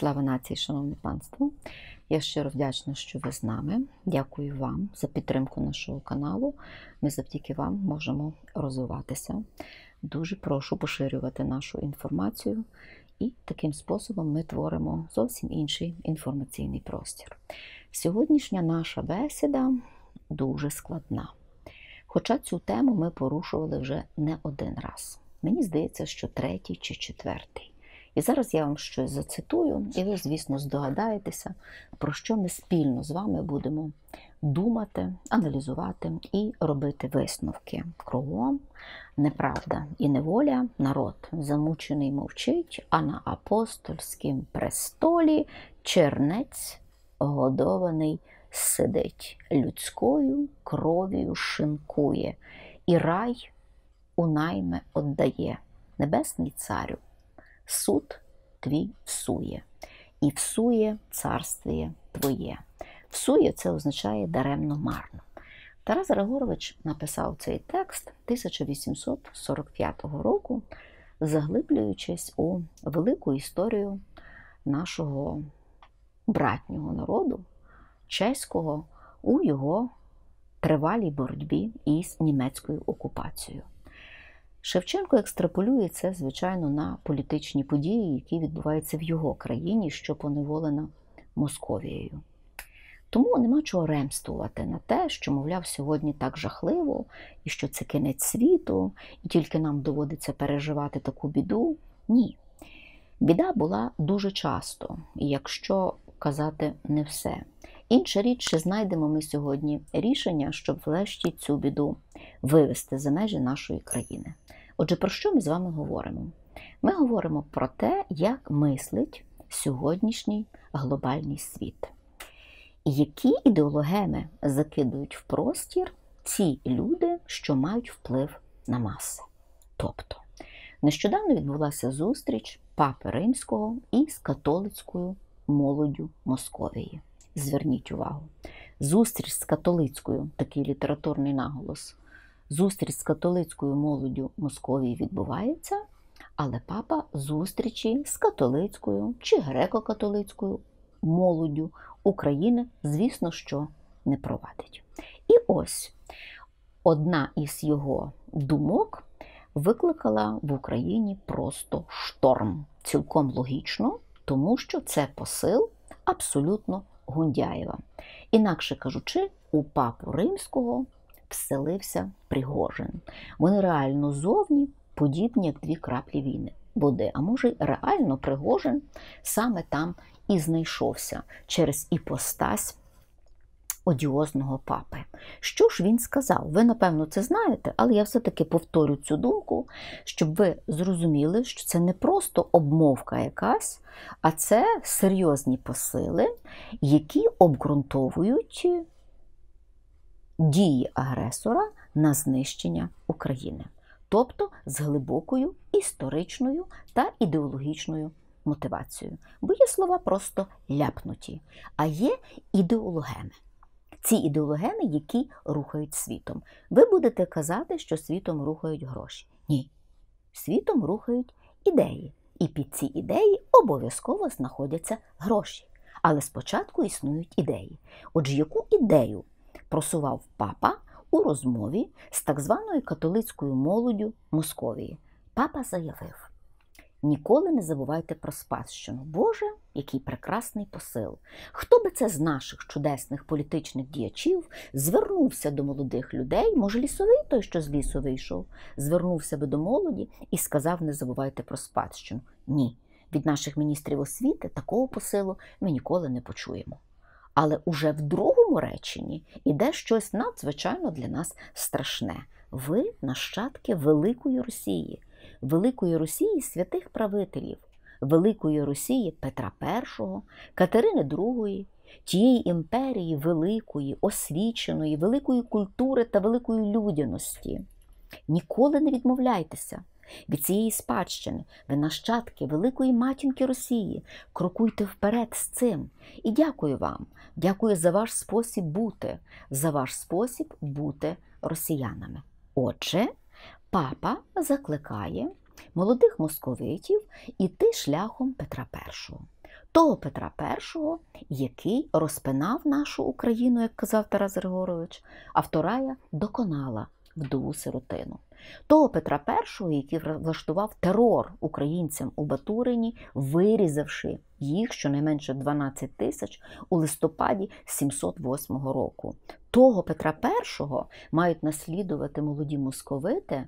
Слава нації, шановне панство! Я щиро вдячна, що ви з нами. Дякую вам за підтримку нашого каналу. Ми завдяки вам можемо розвиватися. Дуже прошу поширювати нашу інформацію, і таким способом ми творимо зовсім інший інформаційний простір. Сьогоднішня наша бесіда дуже складна. Хоча цю тему ми порушували вже не один раз. Мені здається, що третій чи четвертий. І зараз я вам щось зацитую, і ви, звісно, здогадаєтеся, про що ми спільно з вами будемо думати, аналізувати і робити висновки. Кругом неправда і неволя, народ замучений мовчить, а на апостольськім престолі чернець годований сидить, людською кров'ю шинкує, і рай у унайме оддає. небесний царю суд твій всує, і всує царствіє твоє. Всує це означає даремно марно. Тарас Рагорович написав цей текст 1845 року, заглиблюючись у велику історію нашого братнього народу, чеського у його тривалій боротьбі із німецькою окупацією. Шевченко екстраполює це, звичайно, на політичні події, які відбуваються в його країні, що поневолена Московією. Тому нема чого ремствувати на те, що, мовляв, сьогодні так жахливо, і що це кінець світу, і тільки нам доводиться переживати таку біду. Ні. Біда була дуже часто, якщо казати не все. Інша річ, чи знайдемо ми сьогодні рішення, щоб врешті цю біду вивести за межі нашої країни. Отже, про що ми з вами говоримо? Ми говоримо про те, як мислить сьогоднішній глобальний світ, і які ідеологеми закидують в простір ці люди, що мають вплив на маси. Тобто, нещодавно відбулася зустріч Папи Римського із католицькою молоддю Московії. Зверніть увагу, зустріч з католицькою, такий літературний наголос зустріч з католицькою молоддю Московії відбувається, але папа зустрічі з католицькою чи греко-католицькою молоддю України, звісно, що не провадить. І ось одна із його думок викликала в Україні просто шторм. Цілком логічно, тому що це посил абсолютно Гундяєва. Інакше кажучи, у папу римського вселився Пригожин. Вони реально зовні подібні, як дві краплі війни буде. А може, реально Пригожин саме там і знайшовся через іпостась одіозного папи. Що ж він сказав? Ви, напевно, це знаєте, але я все-таки повторю цю думку, щоб ви зрозуміли, що це не просто обмовка якась, а це серйозні посили, які обґрунтовують дії агресора на знищення України, тобто з глибокою історичною та ідеологічною мотивацією. Бо є слова просто ляпнуті, а є ідеологеми. Ці ідеологеми, які рухають світом. Ви будете казати, що світом рухають гроші. Ні. Світом рухають ідеї. І під ці ідеї обов'язково знаходяться гроші. Але спочатку існують ідеї. Отже, яку ідею просував папа у розмові з так званою католицькою молоддю Московії. Папа заявив: ніколи не забувайте про спадщину. Боже, який прекрасний посил! Хто би це з наших чудесних політичних діячів звернувся до молодих людей, може, лісовий той, що з лісу вийшов, звернувся би до молоді і сказав: Не забувайте про спадщину. Ні. Від наших міністрів освіти такого посилу ми ніколи не почуємо. Але уже в другому реченні іде щось надзвичайно для нас страшне. Ви нащадки Великої Росії, Великої Росії святих правителів, Великої Росії Петра І, Катерини II, тієї імперії великої, освіченої, великої культури та великої людяності. Ніколи не відмовляйтеся від цієї спадщини, ви нащадки великої матінки Росії, крокуйте вперед з цим. І дякую вам, дякую за ваш спосіб бути, за ваш спосіб бути росіянами. Отже, папа закликає молодих московитів іти шляхом Петра І. Того Петра І, який розпинав нашу Україну, як казав Тарас Григорович, а вторая доконала вдову сиротину. Того Петра І, який влаштував терор українцям у Батурині, вирізавши їх щонайменше 12 тисяч у листопаді 708 року. Того Петра І мають наслідувати молоді московити,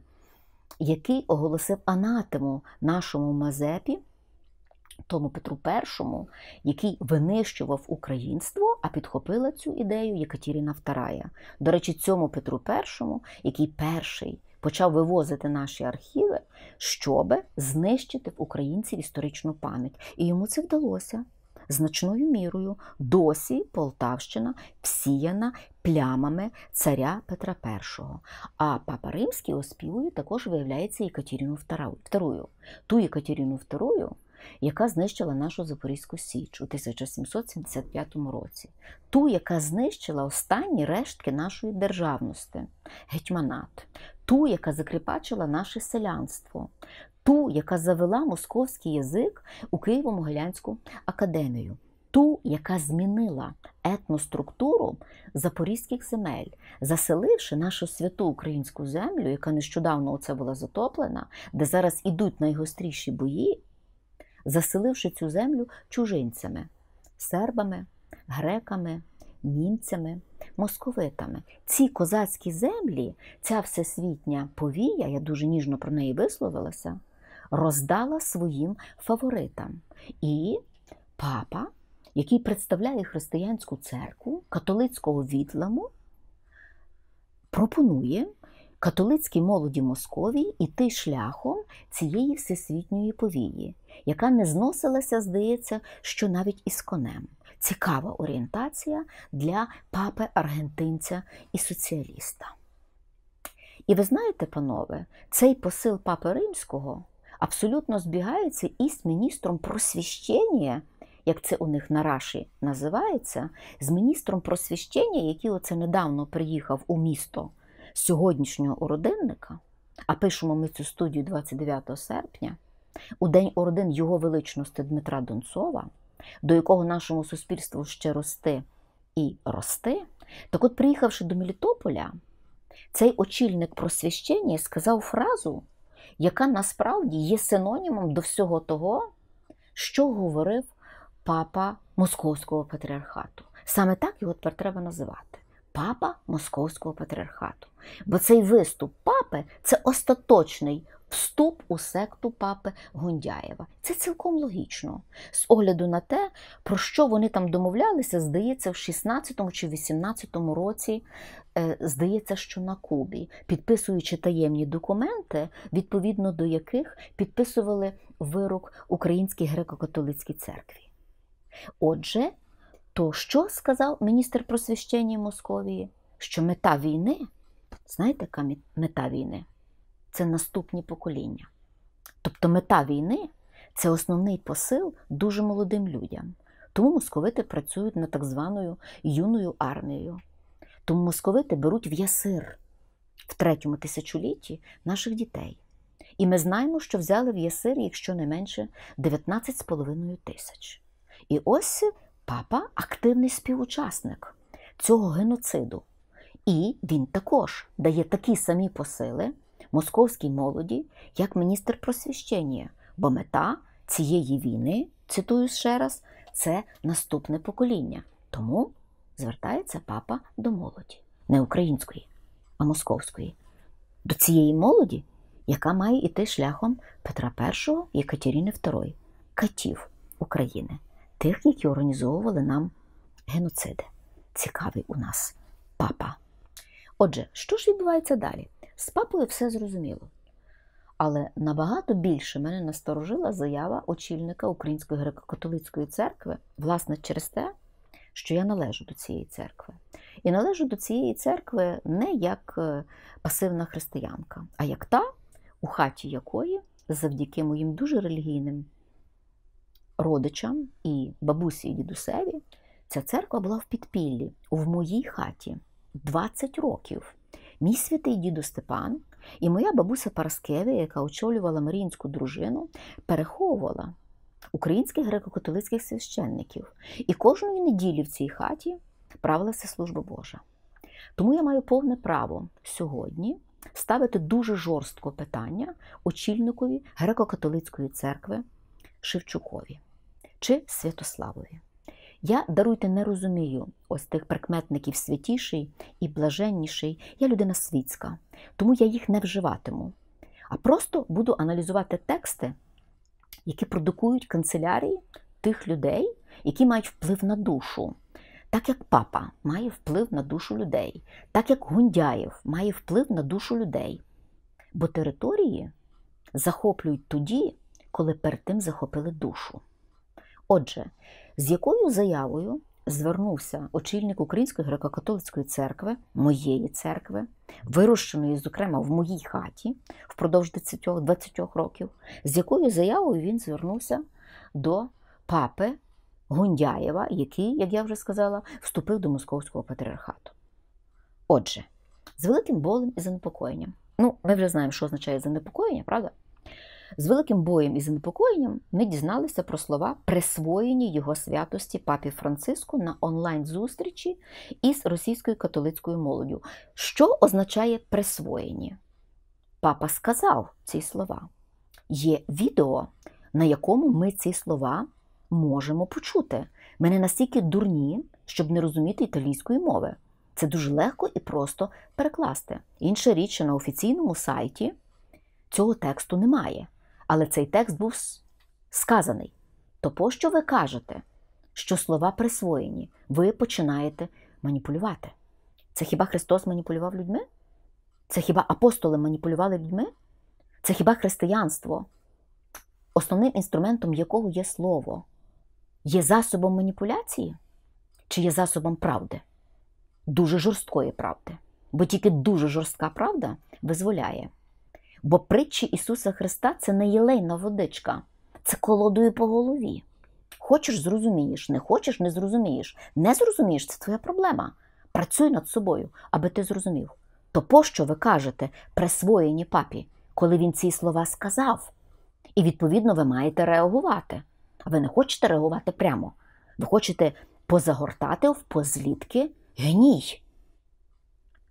який оголосив анатему нашому Мазепі. Тому Петру І, який винищував українство, а підхопила цю ідею Єкатеріна II. До речі, цьому Петру І, який перший почав вивозити наші архіви, щоб знищити в українців історичну пам'ять. І йому це вдалося. Значною мірою досі Полтавщина всіяна плямами царя Петра І. А папа Римський оспівує також виявляється Екатерину II. Ту Екатерину II, яка знищила нашу Запорізьку Січ у 1775 році, ту, яка знищила останні рештки нашої державності, гетьманат, ту, яка закріпачила наше селянство, ту, яка завела московський язик у Києво-Могилянську академію. Ту, яка змінила етноструктуру запорізьких земель, заселивши нашу святу українську землю, яка нещодавно оце була затоплена, де зараз ідуть найгостріші бої, заселивши цю землю чужинцями, сербами, греками, німцями, московитами. Ці козацькі землі, ця всесвітня повія, я дуже ніжно про неї висловилася, роздала своїм фаворитам. І папа, який представляє християнську церкву католицького відламу, пропонує католицькій молоді Московії іти шляхом цієї всесвітньої повії, яка не зносилася, здається, що навіть із конем. Цікава орієнтація для папи аргентинця і соціаліста. І ви знаєте, панове, цей посил папи римського абсолютно збігається із міністром просвіщення, як це у них на раші називається, з міністром просвіщення, який оце недавно приїхав у місто сьогоднішнього уродинника, а пишемо ми цю студію 29 серпня, у день уродин його величності Дмитра Донцова, до якого нашому суспільству ще рости і рости, так от, приїхавши до Мелітополя, цей очільник просвящення сказав фразу, яка насправді є синонімом до всього того, що говорив папа Московського патріархату. Саме так його тепер треба називати папа Московського патріархату. Бо цей виступ папи це остаточний вступ у секту папи Гондяєва. Це цілком логічно. З огляду на те, про що вони там домовлялися, здається, в 16 чи 18 році. Е, здається, що на Кубі, підписуючи таємні документи, відповідно до яких підписували вирок Українській греко-католицькій церкві. Отже, то що сказав міністр просвіщення Московії? Що мета війни, знаєте, яка мета війни? Це наступні покоління. Тобто мета війни це основний посил дуже молодим людям. Тому московити працюють над так званою юною армією. Тому московити беруть в ясир в третьому тисячолітті наших дітей. І ми знаємо, що взяли в ясир, якщо не менше, 19,5 тисяч. І ось папа активний співучасник цього геноциду. І він також дає такі самі посили московській молоді, як міністр просвіщення, бо мета цієї війни, цитую ще раз, це наступне покоління. Тому звертається папа до молоді, не української, а московської, до цієї молоді, яка має йти шляхом Петра І і Єкатеріни II, катів України тих, які організовували нам геноциди. Цікавий у нас папа. Отже, що ж відбувається далі? З папою все зрозуміло. Але набагато більше мене насторожила заява очільника Української греко-католицької церкви, власне, через те, що я належу до цієї церкви. І належу до цієї церкви не як е, пасивна християнка, а як та, у хаті якої завдяки моїм дуже релігійним родичам і бабусі і дідусеві ця церква була в підпіллі в моїй хаті 20 років. Мій святий діду Степан і моя бабуся Параскевія, яка очолювала маріїнську дружину, переховувала українських греко-католицьких священників. І кожної неділі в цій хаті правилася служба Божа. Тому я маю повне право сьогодні ставити дуже жорстко питання очільникові греко-католицької церкви Шевчукові чи Святославові. Я, даруйте, не розумію ось тих прикметників святіший і блаженніший. Я людина світська, тому я їх не вживатиму, а просто буду аналізувати тексти, які продукують канцелярії тих людей, які мають вплив на душу. Так як папа має вплив на душу людей, так як Гундяєв має вплив на душу людей. Бо території захоплюють тоді, коли перед тим захопили душу. Отже, з якою заявою звернувся очільник Української греко-католицької церкви, моєї церкви, вирощеної, зокрема, в моїй хаті впродовж 20 років, з якою заявою він звернувся до папи Гундяєва, який, як я вже сказала, вступив до московського патріархату. Отже, з великим болем і занепокоєнням. Ну, ми вже знаємо, що означає занепокоєння, правда? з великим боєм і занепокоєнням ми дізналися про слова, присвоєні його святості папі Франциску на онлайн-зустрічі із російською католицькою молоддю. Що означає присвоєні? Папа сказав ці слова. Є відео, на якому ми ці слова можемо почути. Ми не настільки дурні, щоб не розуміти італійської мови. Це дуже легко і просто перекласти. Інша річ, що на офіційному сайті цього тексту немає але цей текст був сказаний. То пощо ви кажете, що слова присвоєні, ви починаєте маніпулювати? Це хіба Христос маніпулював людьми? Це хіба апостоли маніпулювали людьми? Це хіба християнство, основним інструментом якого є слово, є засобом маніпуляції чи є засобом правди? Дуже жорсткої правди. Бо тільки дуже жорстка правда визволяє. Бо притчі Ісуса Христа це не єлейна водичка, це колодою по голові. Хочеш, зрозумієш, не хочеш, не зрозумієш. Не зрозумієш, це твоя проблема. Працюй над собою, аби ти зрозумів. То пощо ви кажете присвоєні папі, коли він ці слова сказав? І, відповідно, ви маєте реагувати. А ви не хочете реагувати прямо. Ви хочете позагортати в позлітки гній.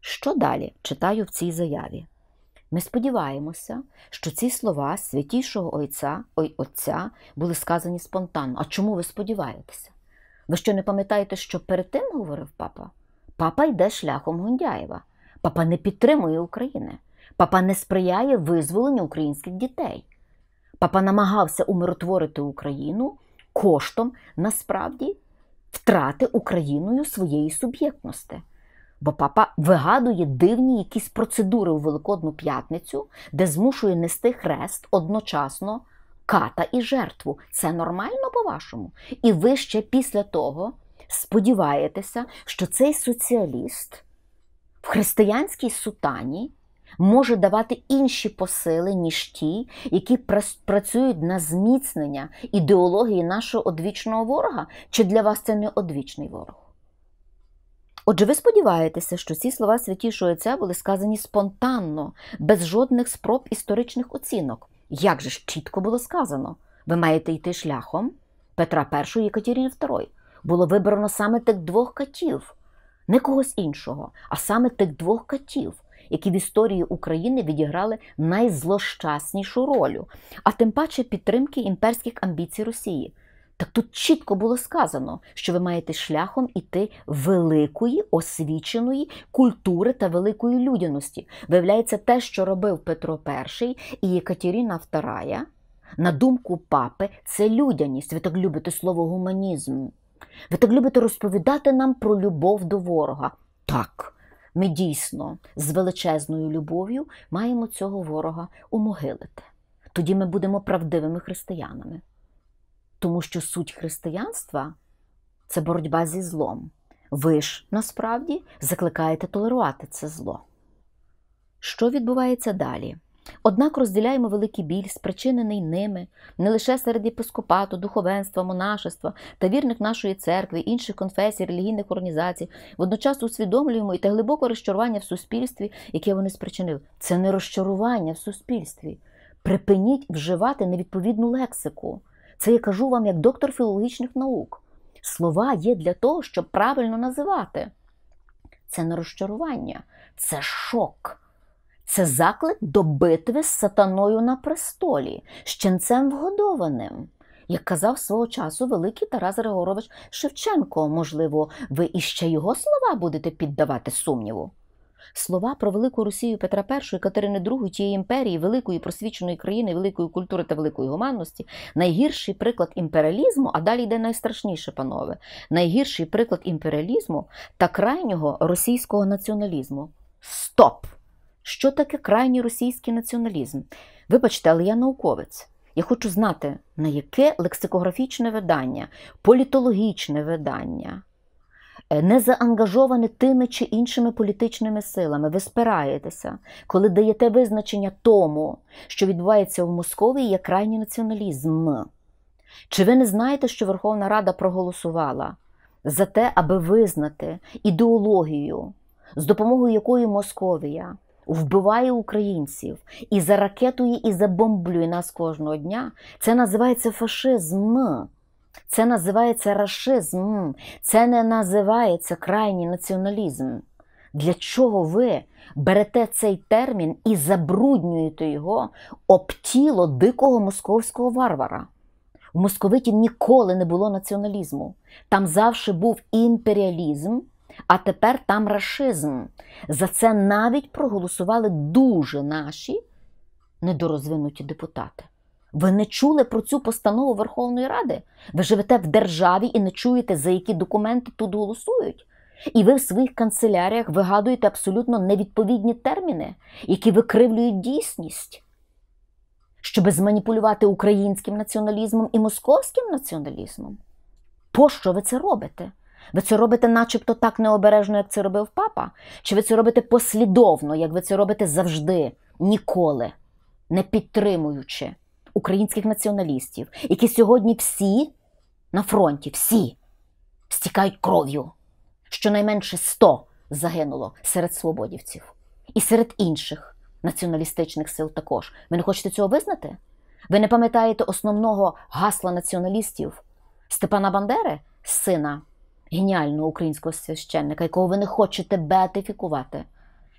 Що далі читаю в цій заяві? Ми сподіваємося, що ці слова святішого Ойця, ой, Отця були сказані спонтанно. А чому ви сподіваєтеся? Ви що не пам'ятаєте, що перед тим говорив папа? Папа йде шляхом Гундяєва. Папа не підтримує України. Папа не сприяє визволенню українських дітей. Папа намагався умиротворити Україну коштом насправді втрати Україною своєї суб'єктності. Бо папа вигадує дивні якісь процедури у Великодну п'ятницю, де змушує нести хрест одночасно ката і жертву. Це нормально по-вашому? І ви ще після того сподіваєтеся, що цей соціаліст в християнській сутані може давати інші посили, ніж ті, які працюють на зміцнення ідеології нашого одвічного ворога? Чи для вас це не одвічний ворог? Отже, ви сподіваєтеся, що ці слова святішого отця були сказані спонтанно, без жодних спроб історичних оцінок. Як же ж чітко було сказано? Ви маєте йти шляхом Петра І і Катерини II. Було вибрано саме тих двох катів, не когось іншого, а саме тих двох катів, які в історії України відіграли найзлощаснішу роль, а тим паче підтримки імперських амбіцій Росії. Так тут чітко було сказано, що ви маєте шляхом іти великої, освіченої культури та великої людяності. Виявляється, те, що робив Петро І і Єкатеріна II, на думку папи, це людяність. Ви так любите слово гуманізм. Ви так любите розповідати нам про любов до ворога. Так, ми дійсно з величезною любов'ю маємо цього ворога умогилити. Тоді ми будемо правдивими християнами. Тому що суть християнства це боротьба зі злом. Ви ж насправді закликаєте толерувати це зло. Що відбувається далі? Однак розділяємо великий біль, спричинений ними, не лише серед єпископату, духовенства, монашества та вірних нашої церкви, інших конфесій, релігійних організацій, водночас усвідомлюємо і те глибоке розчарування в суспільстві, яке вони спричинили. Це не розчарування в суспільстві. Припиніть вживати невідповідну лексику. Це я кажу вам як доктор філологічних наук. Слова є для того, щоб правильно називати. Це не розчарування, це шок, це заклик до битви з сатаною на престолі, з ченцем вгодованим. Як казав свого часу великий Тарас Григорович Шевченко, можливо, ви іще його слова будете піддавати сумніву слова про велику Росію Петра І, Катерини II, тієї імперії, великої просвіченої країни, великої культури та великої гуманності, найгірший приклад імперіалізму, а далі йде найстрашніше, панове, найгірший приклад імперіалізму та крайнього російського націоналізму. Стоп! Що таке крайній російський націоналізм? Вибачте, але я науковець. Я хочу знати, на яке лексикографічне видання, політологічне видання. Е, не заангажоване тими чи іншими політичними силами. Ви спираєтеся, коли даєте визначення тому, що відбувається в Московії, як крайній націоналізм. Чи ви не знаєте, що Верховна Рада проголосувала за те, аби визнати ідеологію, з допомогою якої Московія? Вбиває українців і за ракетою, і забомблює нас кожного дня. Це називається фашизм. Це називається расизм, це не називається крайній націоналізм. Для чого ви берете цей термін і забруднюєте його об тіло дикого московського варвара? У московитів ніколи не було націоналізму. Там завжди був імперіалізм, а тепер там расизм. За це навіть проголосували дуже наші недорозвинуті депутати. Ви не чули про цю постанову Верховної Ради? Ви живете в державі і не чуєте, за які документи тут голосують. І ви в своїх канцеляріях вигадуєте абсолютно невідповідні терміни, які викривлюють дійсність, щоб зманіпулювати українським націоналізмом і московським націоналізмом. Пощо ви це робите? Ви це робите начебто так необережно, як це робив папа? Чи ви це робите послідовно, як ви це робите завжди, ніколи, не підтримуючи українських націоналістів, які сьогодні всі на фронті, всі стікають кров'ю. Щонайменше 100 загинуло серед свободівців і серед інших націоналістичних сил також. Ви не хочете цього визнати? Ви не пам'ятаєте основного гасла націоналістів Степана Бандери, сина геніального українського священника, якого ви не хочете беатифікувати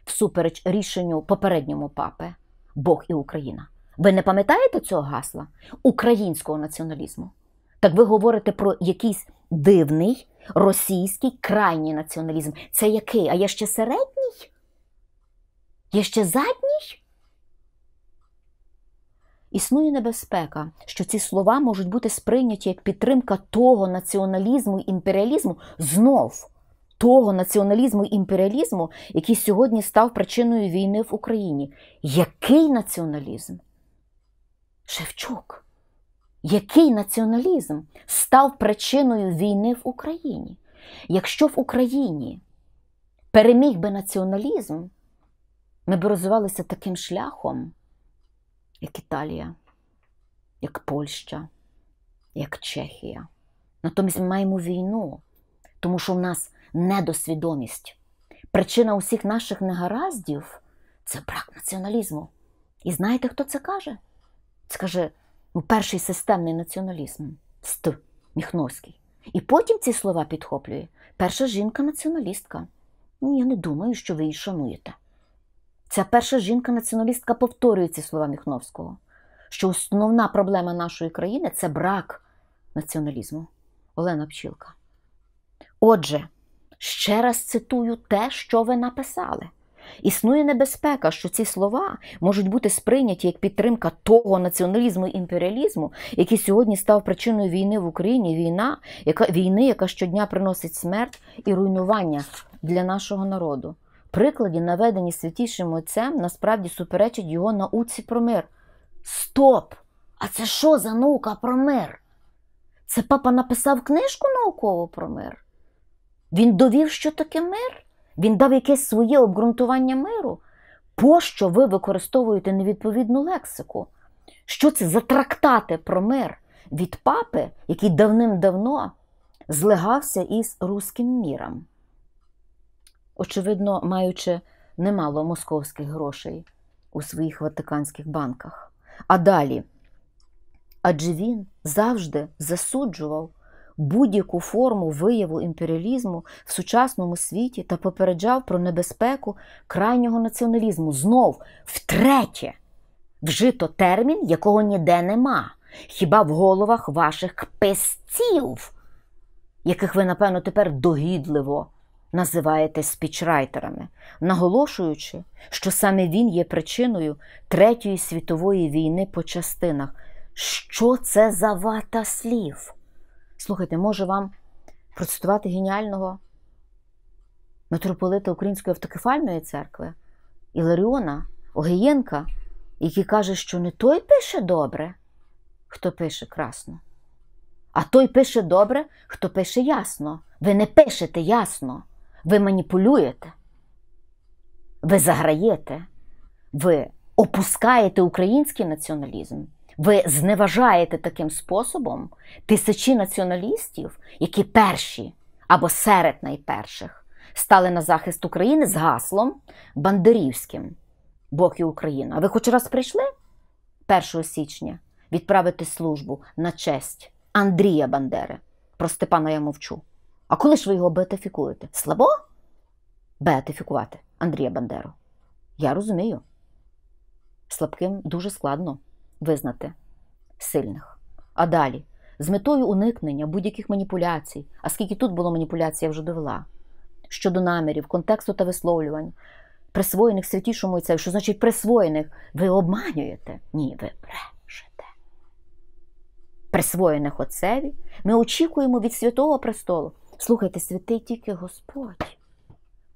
всупереч рішенню попередньому папи Бог і Україна. Ви не пам'ятаєте цього гасла українського націоналізму? Так ви говорите про якийсь дивний російський крайній націоналізм. Це який? А є ще середній? Є ще задній? Існує небезпека, що ці слова можуть бути сприйняті як підтримка того націоналізму і імперіалізму знов того націоналізму і імперіалізму, який сьогодні став причиною війни в Україні. Який націоналізм? Шевчук, який націоналізм став причиною війни в Україні? Якщо в Україні переміг би націоналізм, ми б розвивалися таким шляхом, як Італія, як Польща, як Чехія. Натомість ми маємо війну, тому що в нас недосвідомість. Причина усіх наших негараздів це брак націоналізму. І знаєте, хто це каже? Скаже ну, перший системний націоналізм Ст. Міхновський. І потім ці слова підхоплює перша жінка-націоналістка. Ну, Я не думаю, що ви її шануєте. Ця перша жінка-націоналістка повторює ці слова Міхновського, що основна проблема нашої країни це брак націоналізму. Олена Пчілка. Отже, ще раз цитую те, що ви написали. Існує небезпека, що ці слова можуть бути сприйняті як підтримка того націоналізму і імперіалізму, який сьогодні став причиною війни в Україні. Війна, яка війни, яка щодня приносить смерть і руйнування для нашого народу. Прикладі, наведені святішим отцем, насправді суперечать його науці про мир. Стоп! А це що за наука про мир? Це папа написав книжку наукову про мир? Він довів, що таке мир? Він дав якесь своє обґрунтування миру. Пощо ви використовуєте невідповідну лексику? Що це за трактати про мир від папи, який давним-давно злегався із руським міром? Очевидно, маючи немало московських грошей у своїх ватиканських банках. А далі адже він завжди засуджував будь-яку форму вияву імперіалізму в сучасному світі та попереджав про небезпеку крайнього націоналізму. Знов втретє вжито термін, якого ніде нема, хіба в головах ваших песців, яких ви, напевно, тепер догідливо. Називаєте спічрайтерами, наголошуючи, що саме він є причиною Третьої світової війни по частинах. Що це за вата слів? Слухайте, можу вам процитувати геніального митрополита Української автокефальної церкви Іларіона Огієнка, який каже, що не той пише добре, хто пише красно, а той пише добре, хто пише ясно. Ви не пишете ясно, ви маніпулюєте, ви заграєте, ви опускаєте український націоналізм. Ви зневажаєте таким способом тисячі націоналістів, які перші або серед найперших стали на захист України з гаслом Бандерівським Бог і Україна. А ви хоч раз прийшли 1 січня відправити службу на честь Андрія Бандери? Про Степана я мовчу. А коли ж ви його беатифікуєте? Слабо? Беатифікувати Андрія Бандеру. Я розумію. Слабким дуже складно визнати сильних. А далі, з метою уникнення будь-яких маніпуляцій, а скільки тут було маніпуляцій, я вже довела, щодо намірів, контексту та висловлювань, присвоєних святішому і це, що значить присвоєних, ви обманюєте? Ні, ви брешете. Присвоєних отцеві ми очікуємо від святого престолу. Слухайте, святий тільки Господь.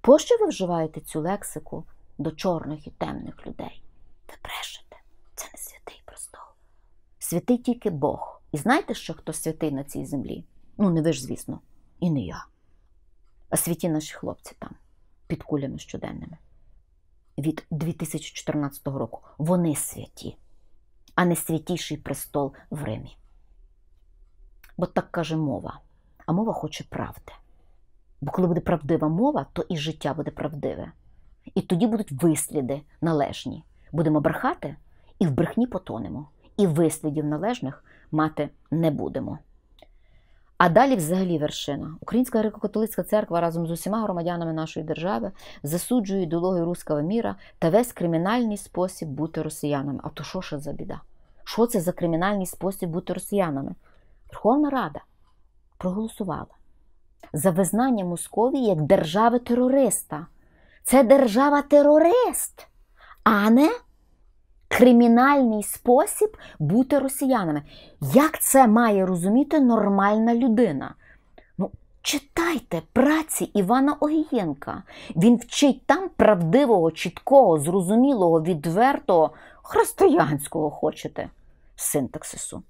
Пощо ви вживаєте цю лексику до чорних і темних людей? Ви брешете. Це не святий тільки Бог. І знаєте, що хто святий на цій землі? Ну, не ви ж, звісно, і не я. А святі наші хлопці там, під кулями щоденними. Від 2014 року вони святі, а не святіший престол в Римі. Бо так каже мова, а мова хоче правди. Бо коли буде правдива мова, то і життя буде правдиве. І тоді будуть висліди належні. Будемо брехати і в брехні потонемо і вислідів належних мати не будемо. А далі, взагалі, вершина. Українська греко-католицька церква разом з усіма громадянами нашої держави засуджує ідеологію руського міра та весь кримінальний спосіб бути росіянами. А то що ж за біда? Що це за кримінальний спосіб бути росіянами? Верховна Рада проголосувала за визнання Московії як держави терориста. Це держава терорист, а не кримінальний спосіб бути росіянами. Як це має розуміти нормальна людина? Ну, Читайте праці Івана Огієнка. Він вчить там правдивого, чіткого, зрозумілого, відвертого, християнського хочете синтаксису.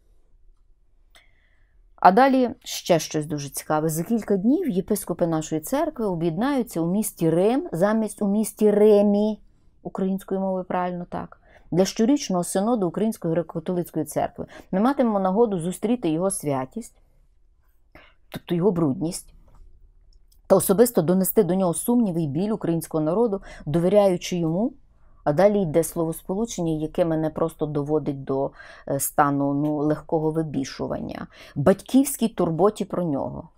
А далі ще щось дуже цікаве. За кілька днів єпископи нашої церкви об'єднаються у місті Рим замість у місті Римі, українською мовою правильно так для щорічного синоду Української греко-католицької церкви. Ми матимемо нагоду зустріти його святість, тобто його брудність, та особисто донести до нього сумніви і біль українського народу, довіряючи йому. А далі йде словосполучення, яке мене просто доводить до е, стану ну, легкого вибішування, батьківській турботі про нього.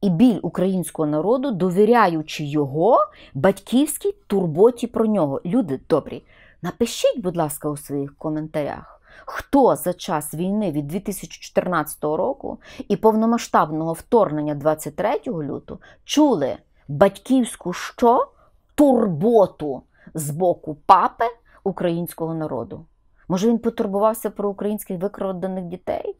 І біль українського народу, довіряючи його батьківській турботі про нього. Люди добрі. Напишіть, будь ласка, у своїх коментарях, хто за час війни від 2014 року і повномасштабного вторгнення 23 лютого чули батьківську що турботу з боку папи українського народу. Може, він потурбувався про українських викрадених дітей?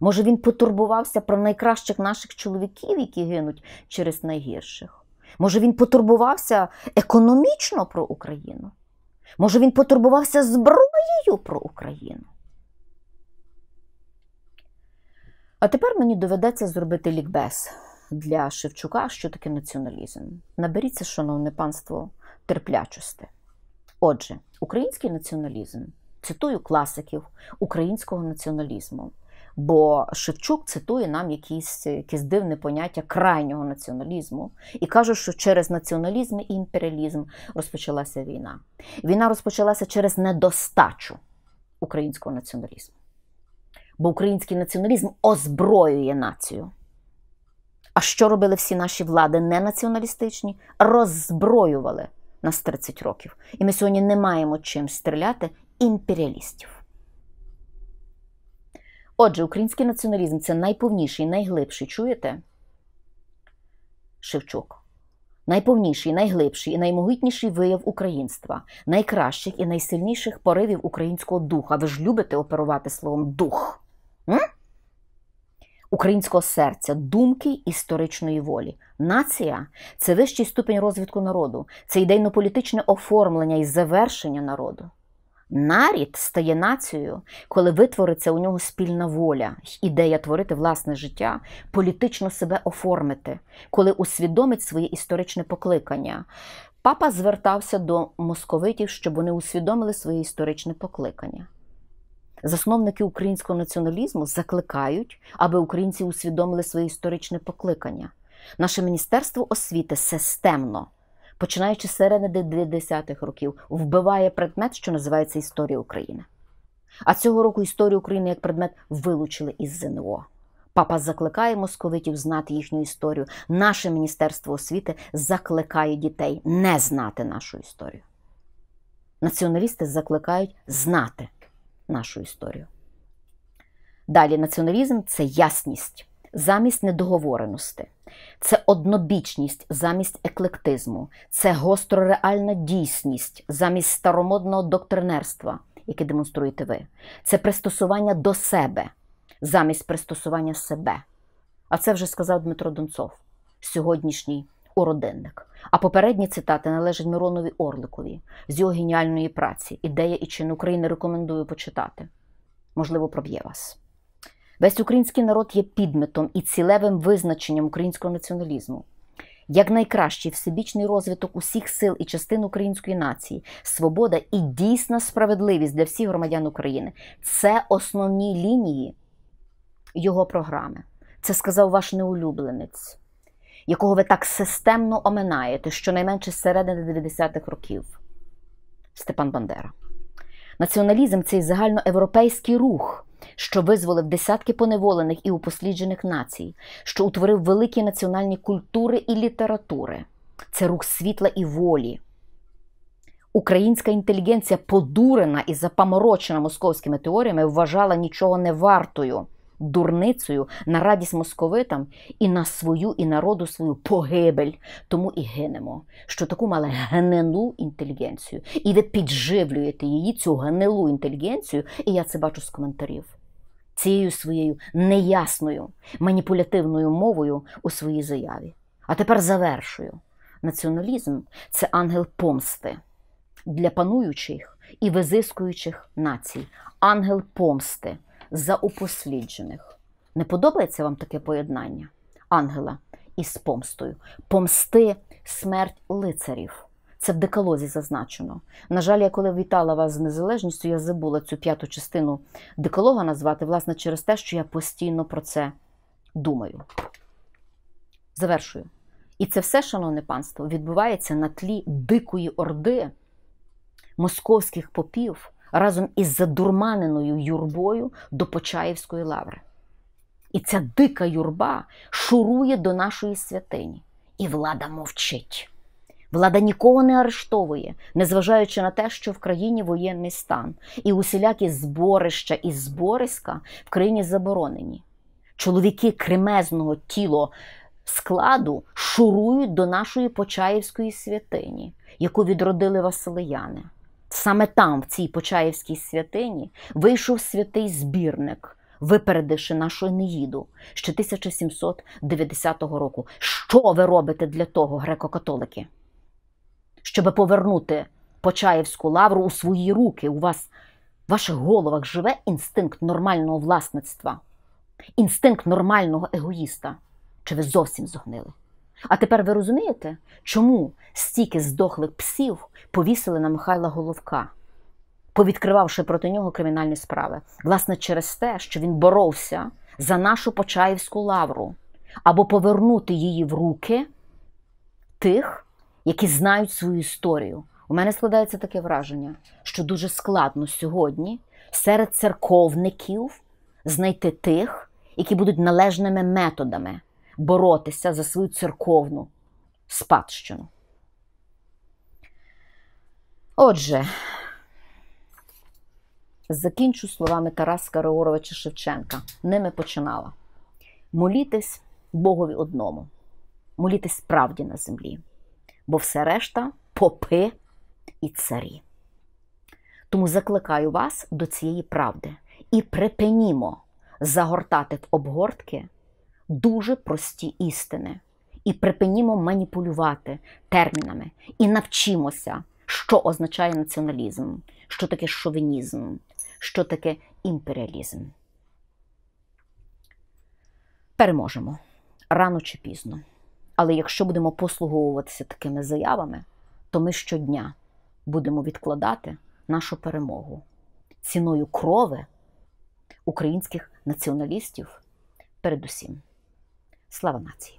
Може, він потурбувався про найкращих наших чоловіків, які гинуть через найгірших? Може, він потурбувався економічно про Україну? Може, він потурбувався зброєю про Україну? А тепер мені доведеться зробити лікбез для Шевчука, що таке націоналізм. Наберіться, шановне панство, терплячості. Отже, український націоналізм цитую класиків українського націоналізму. Бо Шевчук цитує нам якісь, якісь дивне поняття крайнього націоналізму і каже, що через націоналізм і імперіалізм розпочалася війна. Війна розпочалася через недостачу українського націоналізму. Бо український націоналізм озброює націю. А що робили всі наші влади не націоналістичні? Роззброювали нас 30 років. І ми сьогодні не маємо чим стріляти імперіалістів. Отже, український націоналізм це найповніший, найглибший, чуєте? Шевчук. Найповніший, найглибший і наймогутніший вияв українства, найкращих і найсильніших поривів українського духа. Ви ж любите оперувати словом дух? М? Українського серця, думки історичної волі. Нація це вищий ступінь розвитку народу, це ідейно-політичне оформлення і завершення народу. Нарід стає нацією, коли витвориться у нього спільна воля, ідея творити власне життя, політично себе оформити, коли усвідомить своє історичне покликання. Папа звертався до московитів, щоб вони усвідомили своє історичне покликання. Засновники українського націоналізму закликають, аби українці усвідомили своє історичне покликання. Наше Міністерство освіти системно починаючи з середини 90-х років, вбиває предмет, що називається Історія України. А цього року історію України як предмет вилучили із ЗНО. Папа закликає московитів знати їхню історію. Наше Міністерство освіти закликає дітей не знати нашу історію. Націоналісти закликають знати нашу історію. Далі націоналізм це ясність замість недоговореності, це однобічність замість еклектизму, це реальна дійсність замість старомодного доктринерства, яке демонструєте ви, це пристосування до себе, замість пристосування себе. А це вже сказав Дмитро Донцов, сьогоднішній уродинник. А попередні цитати належать Миронові Орликові з його геніальної праці. Ідея і чин України рекомендую почитати. Можливо, проб'є вас. Весь український народ є підметом і цілевим визначенням українського націоналізму. Як найкращий всебічний розвиток усіх сил і частин української нації, свобода і дійсна справедливість для всіх громадян України це основні лінії його програми. Це сказав ваш неулюбленець, якого ви так системно оминаєте щонайменше з середини 90-х років. Степан Бандера. Націоналізм це загальноєвропейський рух що визволив десятки поневолених і упосліджених націй, що утворив великі національні культури і літератури. Це рух світла і волі. Українська інтелігенція, подурена і запаморочена московськими теоріями, вважала нічого не вартою дурницею на радість московитам і на свою, і народу свою погибель. Тому і гинемо, що таку мали гнилу інтелігенцію. І ви підживлюєте її, цю гнилу інтелігенцію, і я це бачу з коментарів. Цією своєю неясною маніпулятивною мовою у своїй заяві. А тепер завершую: націоналізм це ангел помсти для пануючих і визискуючих націй, ангел помсти за упосліджених. Не подобається вам таке поєднання, ангела із помстою, помсти, смерть лицарів. Це в декалозі зазначено. На жаль, я коли вітала вас з незалежністю, я забула цю п'яту частину деколога назвати, власне, через те, що я постійно про це думаю. Завершую. І це все, шановне панство, відбувається на тлі дикої орди московських попів, разом із задурманеною юрбою до Почаївської лаври. І ця дика юрба шурує до нашої святині. І влада мовчить. Влада нікого не арештовує, незважаючи на те, що в країні воєнний стан, і усілякі зборища і збориська в країні заборонені. Чоловіки кремезного тіло складу шурують до нашої Почаївської святині, яку відродили Василияни саме там, в цій Почаївській святині, вийшов святий збірник, випередивши нашу Енеїду ще 1790 року. Що ви робите для того, греко-католики? Щоб повернути Почаївську лавру у свої руки, у вас в ваших головах живе інстинкт нормального власництва, інстинкт нормального егоїста. Чи ви зовсім зогнили? А тепер ви розумієте, чому стільки здохлих псів повісили на Михайла Головка, повідкривавши проти нього кримінальні справи? Власне, через те, що він боровся за нашу Почаївську лавру або повернути її в руки тих, які знають свою історію. У мене складається таке враження, що дуже складно сьогодні серед церковників знайти тих, які будуть належними методами боротися за свою церковну спадщину. Отже, закінчу словами Тараса Караоровича Шевченка. Ними починала. Молітись Богові одному, молітись правді на землі, бо все решта попи і царі. Тому закликаю вас до цієї правди і припинімо загортати в обгортки дуже прості істини. І припинімо маніпулювати термінами і навчимося, що означає націоналізм, що таке шовінізм, що таке імперіалізм. Переможемо рано чи пізно. Але якщо будемо послуговуватися такими заявами, то ми щодня будемо відкладати нашу перемогу ціною крови українських націоналістів передусім. Слава нації!